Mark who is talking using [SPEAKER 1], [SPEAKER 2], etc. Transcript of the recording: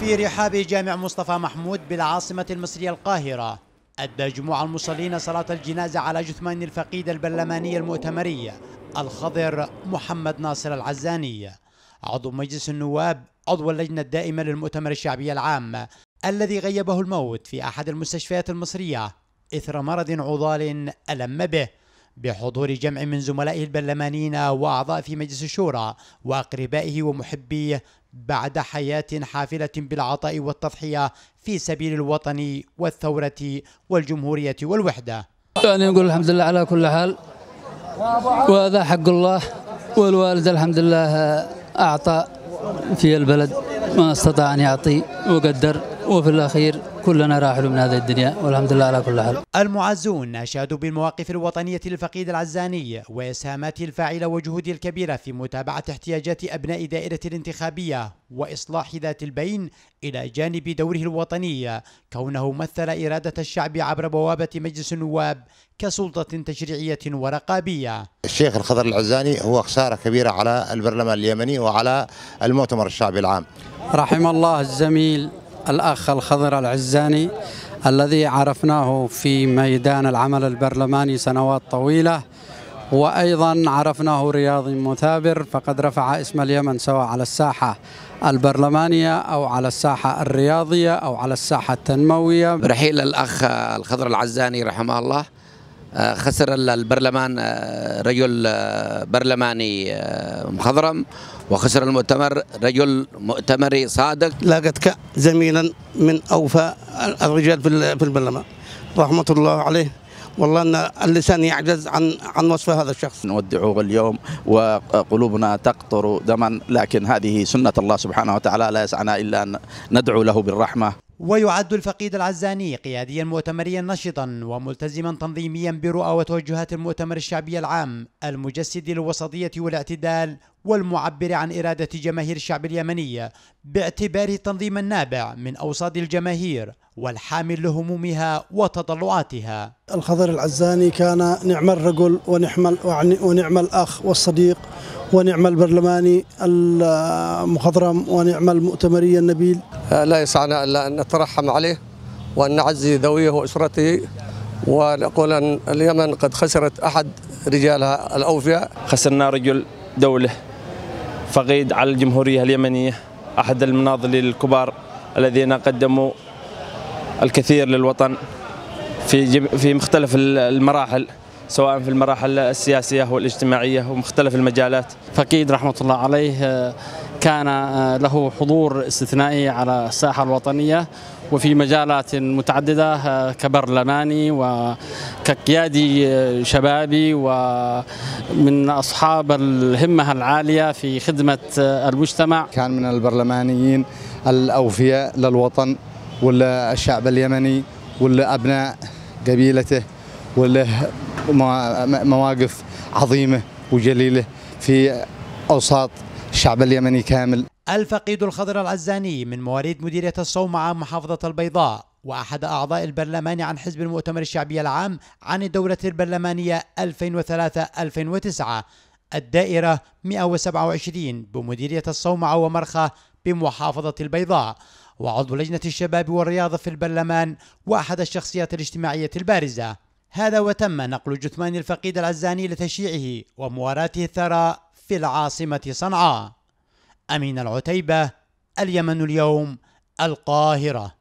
[SPEAKER 1] في رحاب جامع مصطفى محمود بالعاصمة المصرية القاهرة أدى جموع المصلين صلاة الجنازة على جثمان الفقيد البرلماني المؤتمري الخضر محمد ناصر العزاني عضو مجلس النواب عضو اللجنة الدائمة للمؤتمر الشعبي العام الذي غيبه الموت في أحد المستشفيات المصرية إثر مرض عضال ألم به بحضور جمع من زملائه البرلمانيين وأعضاء في مجلس الشورى وأقربائه ومحبيه بعد حياة حافلة بالعطاء والتضحية في سبيل الوطن والثورة والجمهورية والوحدة يعني نقول الحمد لله على كل حال وهذا حق الله والوالد الحمد لله أعطى في البلد ما استطاع أن يعطي وقدر وفي الأخير كلنا راحل من هذه الدنيا والحمد لله على كل حال المعزون أشادوا بالمواقف الوطنية للفقيد العزاني وإسهاماته الفاعلة وجهوده الكبيرة في متابعة احتياجات أبناء دائرة الانتخابية وإصلاح ذات البين إلى جانب دوره الوطني كونه مثل إرادة الشعب عبر بوابة مجلس النواب كسلطة تشريعية ورقابية الشيخ الخضر العزاني هو خسارة كبيرة على البرلمان اليمني وعلى المؤتمر الشعبي العام رحم الله الزميل الأخ الخضر العزاني الذي عرفناه في ميدان العمل البرلماني سنوات طويلة وأيضا عرفناه رياضي مثابر فقد رفع اسم اليمن سواء على الساحة البرلمانية أو على الساحة الرياضية أو على الساحة التنموية رحيل الأخ الخضر العزاني رحمه الله خسر البرلمان آه، رجل آه، برلماني آه، مخضرم وخسر المؤتمر رجل مؤتمري صادق لاقتك زميلا من أوفى الرجال في البرلمان رحمة الله عليه والله ان اللسان يعجز عن عن وصف هذا الشخص نودعه اليوم وقلوبنا تقطر دما لكن هذه سنه الله سبحانه وتعالى لا يسعنا الا ان ندعو له بالرحمه ويعد الفقيد العزاني قياديا مؤتمريا نشطا وملتزما تنظيميا برؤى وتوجهات المؤتمر الشعبي العام المجسد للوسطية والاعتدال والمعبر عن إرادة جماهير الشعب اليمني باعتباره تنظيما نابع من اوصاد الجماهير والحامل لهمومها وتطلعاتها الخضر العزاني كان نعم الرجل ونعم, ونعم الأخ والصديق ونعم البرلماني المخضرم ونعم المؤتمري النبيل آه، لا يسعنا إلا أن نترحم عليه وأن نعزي ذويه وأسرته ونقول أن اليمن قد خسرت أحد رجالها الأوفياء خسرنا رجل دولة فقيد على الجمهورية اليمنية أحد المناضلين الكبار الذين قدموا الكثير للوطن في في مختلف المراحل سواء في المراحل السياسية والاجتماعية ومختلف المجالات فقيد رحمة الله عليه آه، كان آه، له حضور استثنائي على الساحة الوطنية وفي مجالات متعددة آه، كبرلماني وكقيادي آه، شبابي ومن أصحاب الهمة العالية في خدمة المجتمع كان من البرلمانيين الأوفياء للوطن والشعب اليمني والأبناء قبيلته وله مواقف عظيمة وجليلة في أوساط الشعب اليمني كامل الفقيد الخضر العزاني من مواليد مديرية الصومعة محافظة البيضاء وأحد أعضاء البرلمان عن حزب المؤتمر الشعبي العام عن الدولة البرلمانية 2003-2009 الدائرة 127 بمديرية الصومعة ومرخة بمحافظة البيضاء وعضو لجنة الشباب والرياضة في البرلمان وأحد الشخصيات الاجتماعية البارزة هذا وتم نقل جثمان الفقيد العزاني لتشييعه ومواراته الثراء في العاصمة صنعاء أمين العتيبة اليمن اليوم القاهرة